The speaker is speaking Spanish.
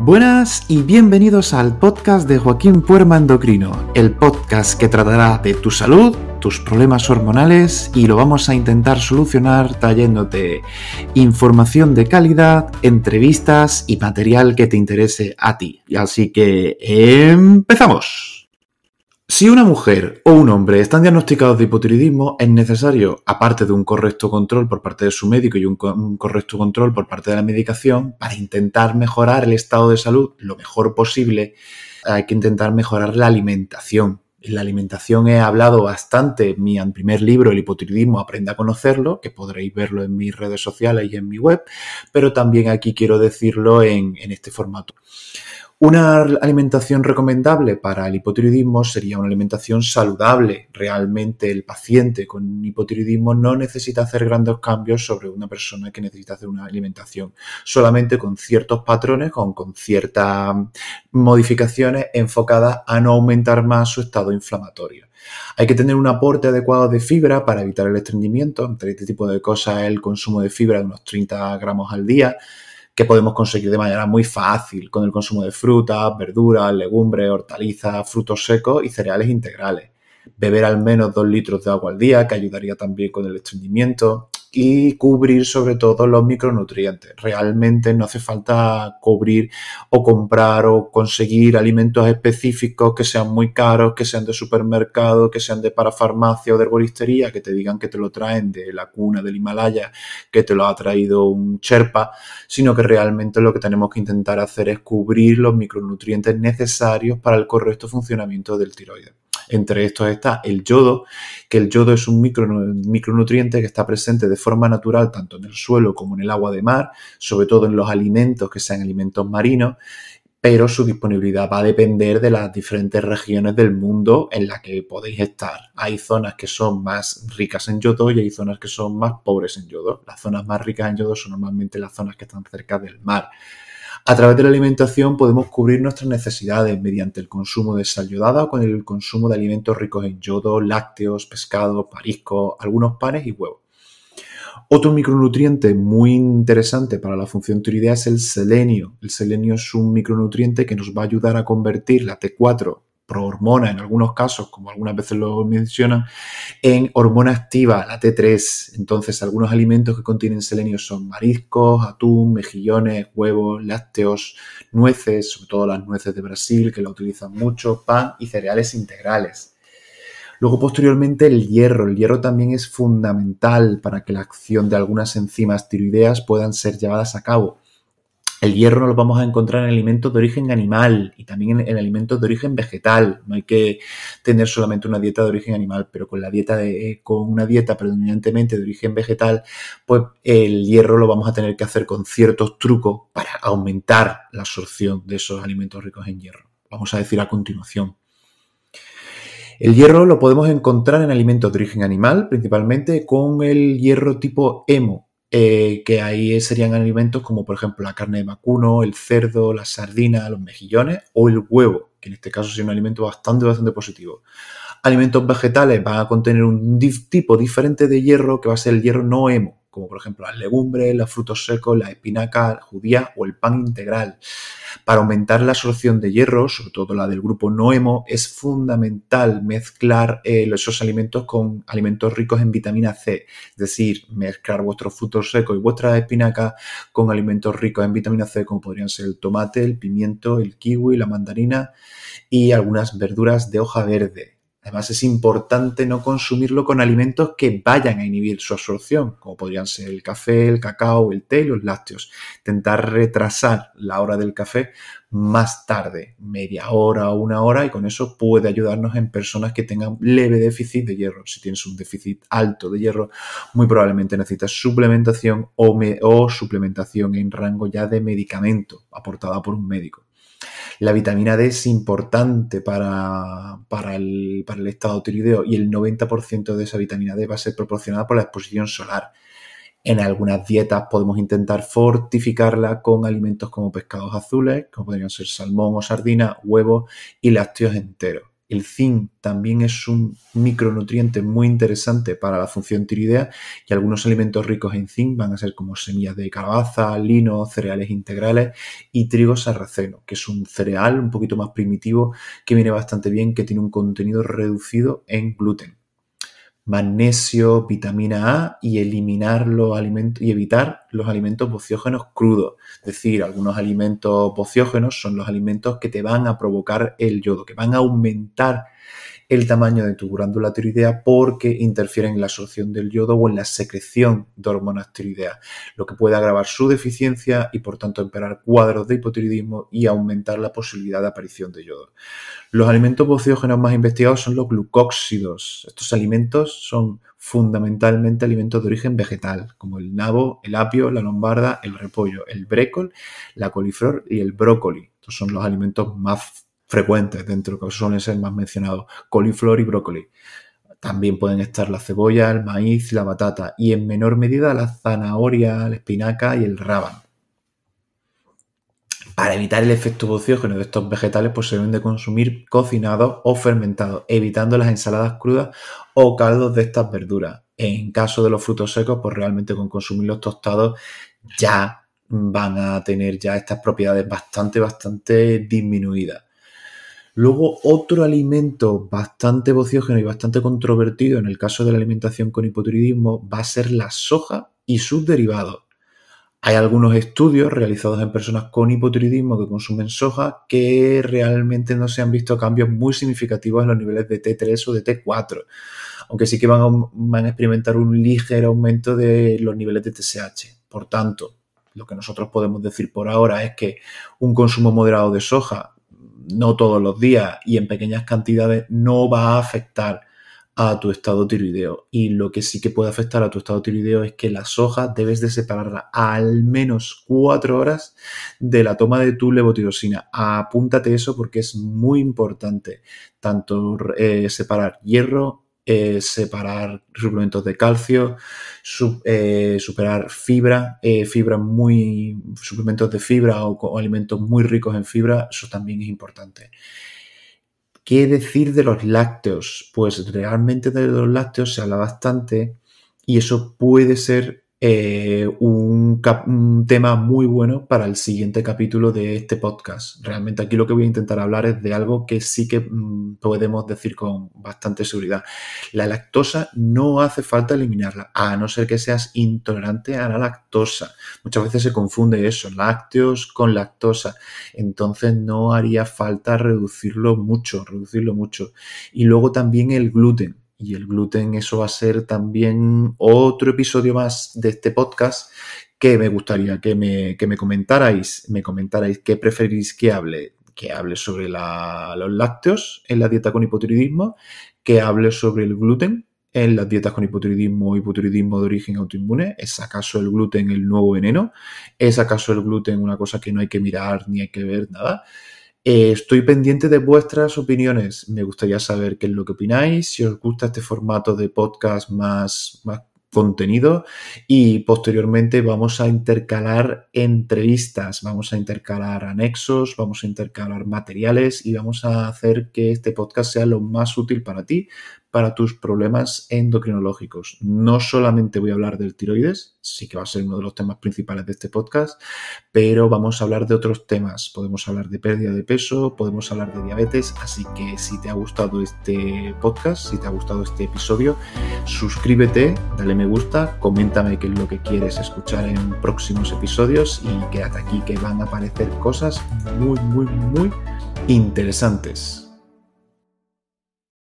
Buenas y bienvenidos al podcast de Joaquín Puerma Endocrino, el podcast que tratará de tu salud, tus problemas hormonales y lo vamos a intentar solucionar trayéndote información de calidad, entrevistas y material que te interese a ti. Así que empezamos. Si una mujer o un hombre están diagnosticados de hipotiroidismo, es necesario, aparte de un correcto control por parte de su médico y un, correcto control por parte de la medicación, para intentar mejorar el estado de salud lo mejor posible, hay que intentar mejorar la alimentación. En la alimentación he hablado bastante en mi primer libro, El hipotiroidismo, aprenda a conocerlo, que podréis verlo en mis redes sociales y en mi web, pero también aquí quiero decirlo en este formato. Una alimentación recomendable para el hipotiroidismo sería una alimentación saludable. Realmente el paciente con hipotiroidismo no necesita hacer grandes cambios sobre una persona que necesita hacer una alimentación, solamente con ciertos patrones, con, con ciertas mm, modificaciones enfocadas a no aumentar más su estado inflamatorio. Hay que tener un aporte adecuado de fibra para evitar el estreñimiento, entre este tipo de cosas el consumo de fibra de unos 30 gramos al día que podemos conseguir de manera muy fácil con el consumo de frutas, verduras, legumbres, hortalizas, frutos secos y cereales integrales. Beber al menos dos litros de agua al día, que ayudaría también con el estreñimiento y cubrir sobre todo los micronutrientes. Realmente no hace falta cubrir o comprar o conseguir alimentos específicos que sean muy caros, que sean de supermercado, que sean de parafarmacia o de herboristería, que te digan que te lo traen de la cuna del Himalaya, que te lo ha traído un Sherpa, sino que realmente lo que tenemos que intentar hacer es cubrir los micronutrientes necesarios para el correcto funcionamiento del tiroides. Entre estos está el yodo, que el yodo es un micronutriente que está presente de forma natural tanto en el suelo como en el agua de mar, sobre todo en los alimentos que sean alimentos marinos, pero su disponibilidad va a depender de las diferentes regiones del mundo en las que podéis estar. Hay zonas que son más ricas en yodo y hay zonas que son más pobres en yodo. Las zonas más ricas en yodo son normalmente las zonas que están cerca del mar. A través de la alimentación podemos cubrir nuestras necesidades mediante el consumo de sal yodada o con el consumo de alimentos ricos en yodo, lácteos, pescado, mariscos, algunos panes y huevos. Otro micronutriente muy interesante para la función tiroidea es el selenio. El selenio es un micronutriente que nos va a ayudar a convertir la T4 prohormona en algunos casos, como algunas veces lo mencionan, en hormona activa, la T3. Entonces, algunos alimentos que contienen selenio son mariscos, atún, mejillones, huevos, lácteos, nueces, sobre todo las nueces de Brasil, que la utilizan mucho, pan y cereales integrales. Luego, posteriormente, el hierro. El hierro también es fundamental para que la acción de algunas enzimas tiroideas puedan ser llevadas a cabo. El hierro lo vamos a encontrar en alimentos de origen animal y también en, alimentos de origen vegetal. No hay que tener solamente una dieta de origen animal, pero con la dieta eh, con una dieta predominantemente de origen vegetal, pues el hierro lo vamos a tener que hacer con ciertos trucos para aumentar la absorción de esos alimentos ricos en hierro. Vamos a decir a continuación. El hierro lo podemos encontrar en alimentos de origen animal, principalmente con el hierro tipo hemo, eh, que ahí serían alimentos como por ejemplo la carne de vacuno, el cerdo, la sardina, los mejillones o el huevo, que en este caso sería un alimento bastante, bastante positivo. Alimentos vegetales van a contener un tipo diferente de hierro que va a ser el hierro no hemo, como por ejemplo las legumbres, los frutos secos, la espinaca, judía o el pan integral. Para aumentar la absorción de hierro, sobre todo la del grupo noemo, es fundamental mezclar eh, esos alimentos con alimentos ricos en vitamina C, es decir, mezclar vuestros frutos secos y vuestra espinacas con alimentos ricos en vitamina C como podrían ser el tomate, el pimiento, el kiwi, la mandarina y algunas verduras de hoja verde. Además, es importante no consumirlo con alimentos que vayan a inhibir su absorción, como podrían ser el café, el cacao, el té y los lácteos. Intentar retrasar la hora del café más tarde, media hora o una hora, y con eso puede ayudarnos en personas que tengan leve déficit de hierro. Si tienes un déficit alto de hierro, muy probablemente necesitas suplementación o suplementación en rango ya de medicamento aportada por un médico. La vitamina D es importante para, el, para el, estado tiroideo y el 90% de esa vitamina D va a ser proporcionada por la exposición solar. En algunas dietas podemos intentar fortificarla con alimentos como pescados azules, como podrían ser salmón o sardina, huevos y lácteos enteros. El zinc también es un micronutriente muy interesante para la función tiroidea y algunos alimentos ricos en zinc van a ser como semillas de calabaza, lino, cereales integrales y trigo sarraceno, que es un cereal un poquito más primitivo que viene bastante bien, que tiene un contenido reducido en gluten magnesio, vitamina A y eliminar los alimentos y evitar los alimentos bociógenos crudos. Es decir, algunos alimentos bociógenos son los alimentos que te van a provocar el yodo, que van a aumentar el tamaño de tu glándula tiroidea porque interfiere en la absorción del yodo o en la secreción de hormonas tiroideas, lo que puede agravar su deficiencia y por tanto empeorar cuadros de hipotiroidismo y aumentar la posibilidad de aparición de yodo. Los alimentos bociógenos más investigados son los glucóxidos. Estos alimentos son fundamentalmente alimentos de origen vegetal, como el nabo, el apio, la lombarda, el repollo, el brécol, la coliflor y el brócoli. Estos son los alimentos más frecuentes dentro, que suelen ser más mencionados, coliflor y brócoli. También pueden estar la cebolla, el maíz, la batata y en menor medida la zanahoria, la espinaca y el rábano. Para evitar el efecto buciógeno de estos vegetales, pues se deben de consumir cocinados o fermentados, evitando las ensaladas crudas o caldos de estas verduras. En caso de los frutos secos, pues realmente con consumirlos tostados ya van a tener ya estas propiedades bastante, bastante disminuidas. Luego, otro alimento bastante bociógeno y bastante controvertido en el caso de la alimentación con hipotiroidismo va a ser la soja y sus derivados. Hay algunos estudios realizados en personas con hipotiroidismo que consumen soja que realmente no se han visto cambios muy significativos en los niveles de T3 o de T4, aunque sí que van a, van a experimentar un ligero aumento de los niveles de TSH. Por tanto, lo que nosotros podemos decir por ahora es que un consumo moderado de soja no todos los días y en pequeñas cantidades, no va a afectar a tu estado tiroideo. Y lo que sí que puede afectar a tu estado tiroideo es que la soja debes de separarla al menos cuatro horas de la toma de tu levotiroxina. Apúntate eso porque es muy importante tanto eh, separar hierro, eh, separar suplementos de calcio, eh, superar fibra, eh, fibra muy, suplementos de fibra o, o, alimentos muy ricos en fibra, eso también es importante. ¿Qué decir de los lácteos? Pues realmente de los lácteos se habla bastante y eso puede ser eh, un, tema muy bueno para el siguiente capítulo de este podcast. Realmente aquí lo que voy a intentar hablar es de algo que sí que mm, podemos decir con bastante seguridad. La lactosa no hace falta eliminarla, a no ser que seas intolerante a la lactosa. Muchas veces se confunde eso, lácteos con lactosa. Entonces no haría falta reducirlo mucho, reducirlo mucho. Y luego también el gluten y el gluten, eso va a ser también otro episodio más de este podcast que me gustaría que me, comentarais, me comentarais qué preferís que hable, que hable sobre los lácteos en la dieta con hipotiroidismo, que hable sobre el gluten en las dietas con hipotiroidismo o hipotiroidismo de origen autoinmune? ¿Es acaso el gluten el nuevo veneno? ¿Es acaso el gluten una cosa que no hay que mirar ni hay que ver nada? Eh, estoy pendiente de vuestras opiniones. Me gustaría saber qué es lo que opináis, si os gusta este formato de podcast más, más contenido y posteriormente vamos a intercalar entrevistas, vamos a intercalar anexos, vamos a intercalar materiales y vamos a hacer que este podcast sea lo más útil para ti, para tus problemas endocrinológicos. No solamente voy a hablar del tiroides, sí que va a ser uno de los temas principales de este podcast, pero vamos a hablar de otros temas. Podemos hablar de pérdida de peso, podemos hablar de diabetes, así que si te ha gustado este podcast, si te ha gustado este episodio, suscríbete, dale me gusta, coméntame qué es lo que quieres escuchar en próximos episodios y quédate aquí que van a aparecer cosas muy, muy, muy interesantes.